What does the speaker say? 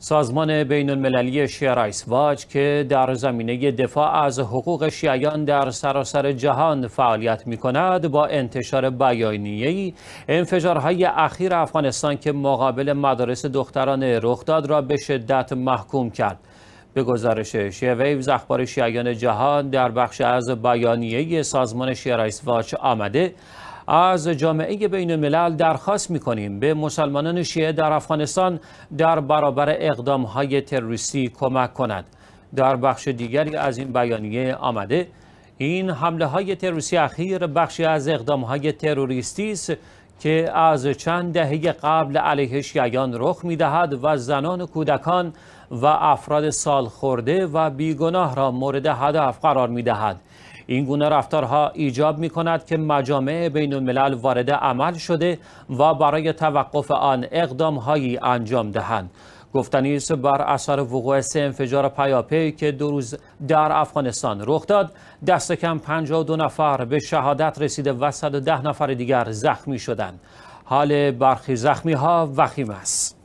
سازمان بین المللی شیعه واج که در زمینه دفاع از حقوق شیعیان در سراسر جهان فعالیت می کند با انتشار ای، انفجارهای اخیر افغانستان که مقابل مدارس دختران رخ داد را به شدت محکوم کرد به گزارش شیعه ویوز اخبار شیعیان جهان در بخش از بیانیه سازمان شیعه واج آمده از جامعه بین الملل درخواست میکنیم به مسلمانان شیعه در افغانستان در برابر اقدام های تروریستی کمک کند در بخش دیگری از این بیانیه آمده این حمله های تروریستی اخیر بخشی از اقدام های تروریستی است که از چند دهه قبل علیه شیعیان رخ میدهد و زنان و کودکان و افراد سالخورده و بیگناه را مورد هدف قرار میدهد. این گونه رفتارها ایجاب می کند که مجامع بین الملل وارد عمل شده و برای توقف آن اقدام هایی انجام دهند گفتنی است بر اثر وقوع سه انفجار پیاپی که دو روز در افغانستان رخ داد دست کم 52 نفر به شهادت رسیده و 110 نفر دیگر زخمی شدند حال برخی زخمی ها وخیم است